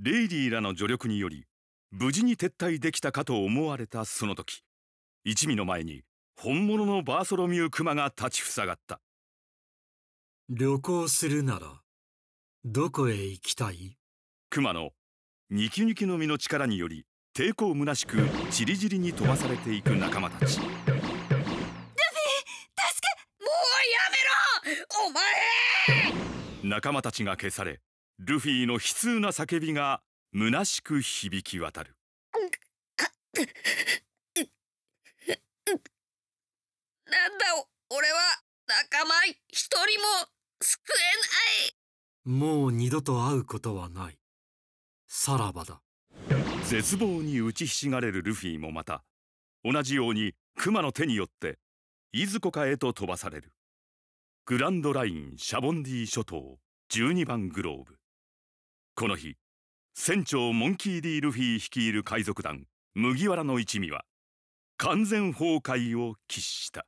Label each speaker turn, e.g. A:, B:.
A: レイリーらの助力により無事に撤退できたかと思われたその時一味の前に本物のバーソロミュー熊が立ちふさがった旅行するならどこへ行きたい熊のニキニキの実の力により抵抗むなしくちりぢりに飛ばされていく仲間たちルフィ助けもうや
B: めろお前
A: 仲間たちが消されルフィの悲痛な叫びが虚しく響き渡るなん
C: だ俺は仲間一人も救え
D: ないもう二度と会うことはないさらばだ
A: 絶望に打ちひしがれるルフィもまた同じようにクマの手によっていずこかへと飛ばされるグランドラインシャボンディ諸島12番グローブこの日船長モンキー・ディ・ルフィ率いる海賊団麦わらの一味は完全崩壊を喫した